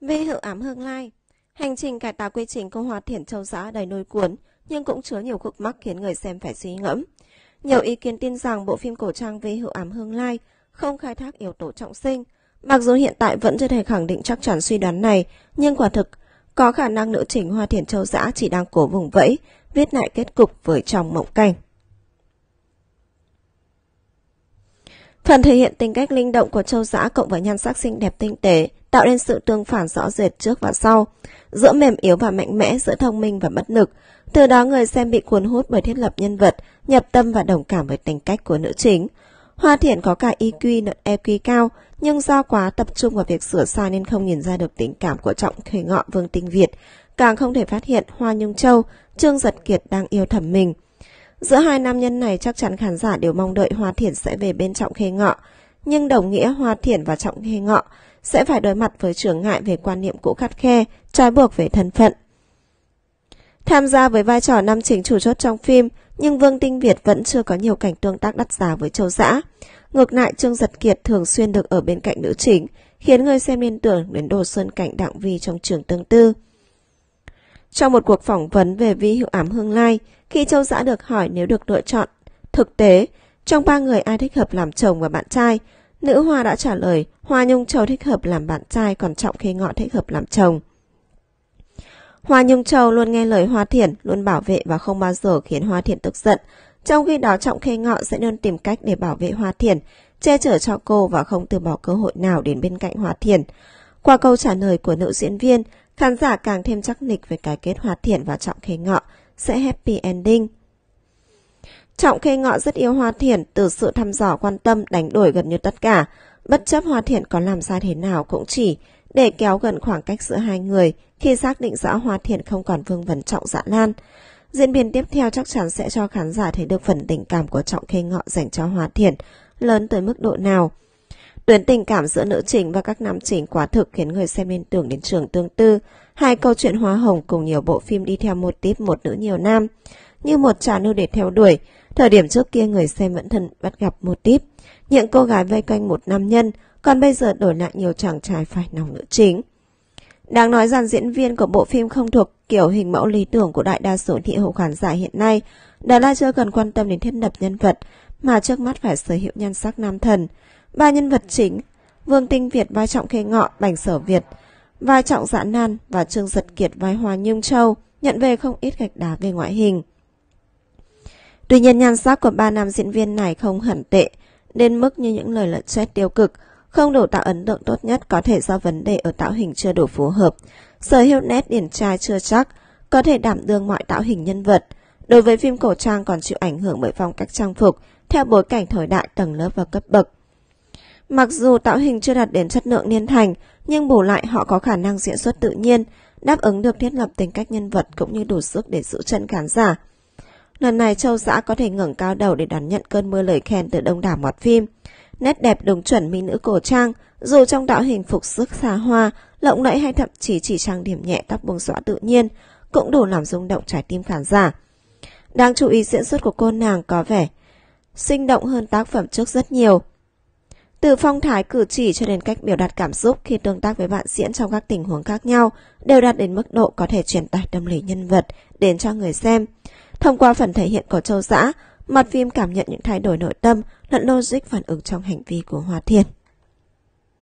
Vê hữu ám hương lai Hành trình cải tạo quy trình công hòa thiển châu xã đầy nôi cuốn Nhưng cũng chứa nhiều khúc mắc khiến người xem phải suy ngẫm Nhiều ý kiến tin rằng bộ phim cổ trang Vê hữu ám hương lai Không khai thác yếu tố trọng sinh Mặc dù hiện tại vẫn chưa thể khẳng định chắc chắn suy đoán này Nhưng quả thực Có khả năng nữ chính hoa thiển châu giã chỉ đang cố vùng vẫy Viết lại kết cục với trong mộng cảnh Phần thể hiện tính cách linh động của châu giã cộng với nhan sắc xinh đẹp tinh tế tạo nên sự tương phản rõ rệt trước và sau, giữa mềm yếu và mạnh mẽ, giữa thông minh và bất lực. Từ đó người xem bị cuốn hút bởi thiết lập nhân vật, nhập tâm và đồng cảm với tính cách của nữ chính. Hoa Thiện có cả IQ lẫn EQ cao, nhưng do quá tập trung vào việc sửa sai nên không nhìn ra được tình cảm của Trọng Khởi Ngọ Vương Tinh Việt, càng không thể phát hiện Hoa Nhung Châu, Trương Giật Kiệt đang yêu thầm mình. Giữa hai nam nhân này chắc chắn khán giả đều mong đợi Hoa Thiển sẽ về bên Trọng Khê Ngọ, nhưng đồng nghĩa Hoa Thiển và Trọng Khê Ngọ sẽ phải đối mặt với trở ngại về quan niệm cũ khắt khe, trói buộc về thân phận. Tham gia với vai trò nam chính chủ chốt trong phim, nhưng Vương Tinh Việt vẫn chưa có nhiều cảnh tương tác đắt giá với Châu Giã. Ngược lại, Trương Giật Kiệt thường xuyên được ở bên cạnh nữ chính, khiến người xem liên tưởng đến đồ sơn cảnh đặng vi trong trường tương tư. Trong một cuộc phỏng vấn về vi hữu ám hương lai, khi Châu Giã được hỏi nếu được lựa chọn, thực tế, trong ba người ai thích hợp làm chồng và bạn trai, Nữ hoa đã trả lời, hoa nhung châu thích hợp làm bạn trai còn trọng khê ngọ thích hợp làm chồng. Hoa Nhung Châu luôn nghe lời Hoa Thiển, luôn bảo vệ và không bao giờ khiến Hoa Thiển tức giận. Trong khi đó Trọng Khê Ngọ sẽ luôn tìm cách để bảo vệ Hoa Thiển, che chở cho cô và không từ bỏ cơ hội nào đến bên cạnh Hoa Thiển. Qua câu trả lời của nữ diễn viên, khán giả càng thêm chắc nịch về cái kết Hoa Thiển và Trọng Khê Ngọ sẽ happy ending. Trọng Khê Ngọ rất yêu Hoa Thiển, từ sự thăm dò quan tâm đánh đổi gần như tất cả. Bất chấp Hoa Thiển có làm ra thế nào cũng chỉ để kéo gần khoảng cách giữa hai người khi xác định rõ Hoa Thiển không còn vương vấn Trọng Dạ Lan. Diễn biến tiếp theo chắc chắn sẽ cho khán giả thấy được phần tình cảm của Trọng Khê Ngọ dành cho Hoa Thiển lớn tới mức độ nào. Tuyến tình cảm giữa nữ chính và các nam chính quá thực khiến người xem liên tưởng đến trường tương tư, hai câu chuyện hoa hồng cùng nhiều bộ phim đi theo một típ một nữ nhiều nam như một trào lưu để theo đuổi. Thời điểm trước kia người xem vẫn thần bắt gặp một tip, những cô gái vây quanh một nam nhân, còn bây giờ đổi lại nhiều chàng trai phải nòng nữ chính. Đáng nói rằng diễn viên của bộ phim không thuộc kiểu hình mẫu lý tưởng của đại đa số thị hậu khán giả hiện nay, đó là chưa cần quan tâm đến thiết lập nhân vật, mà trước mắt phải sở hữu nhân sắc nam thần. Ba nhân vật chính, Vương Tinh Việt vai trọng khê ngọ, bành sở Việt, vai trọng dã dạ nan và Trương Giật Kiệt vai hoa nhung châu, nhận về không ít gạch đá về ngoại hình. Tuy nhiên nhan sắc của ba nam diễn viên này không hẳn tệ, đến mức như những lời lợn xét tiêu cực, không đủ tạo ấn tượng tốt nhất có thể do vấn đề ở tạo hình chưa đủ phù hợp. Sở hữu nét điển trai chưa chắc, có thể đảm đương mọi tạo hình nhân vật. Đối với phim cổ trang còn chịu ảnh hưởng bởi phong cách trang phục, theo bối cảnh thời đại tầng lớp và cấp bậc. Mặc dù tạo hình chưa đạt đến chất lượng niên thành, nhưng bù lại họ có khả năng diễn xuất tự nhiên, đáp ứng được thiết lập tính cách nhân vật cũng như đủ sức để giữ chân khán giả. Lần này Châu Giã có thể ngẩng cao đầu để đón nhận cơn mưa lời khen từ đông đảo mọt phim. Nét đẹp đúng chuẩn mỹ nữ cổ trang, dù trong đạo hình phục sức xa hoa, lộng lẫy hay thậm chí chỉ trang điểm nhẹ tóc buông xõa tự nhiên, cũng đủ làm rung động trái tim khán giả. Đáng chú ý diễn xuất của cô nàng có vẻ sinh động hơn tác phẩm trước rất nhiều. Từ phong thái cử chỉ cho đến cách biểu đạt cảm xúc khi tương tác với bạn diễn trong các tình huống khác nhau đều đạt đến mức độ có thể truyền tải tâm lý nhân vật đến cho người xem. Thông qua phần thể hiện của châu giã, Mặt phim cảm nhận những thay đổi nội tâm lẫn logic phản ứng trong hành vi của Hoa Thiên.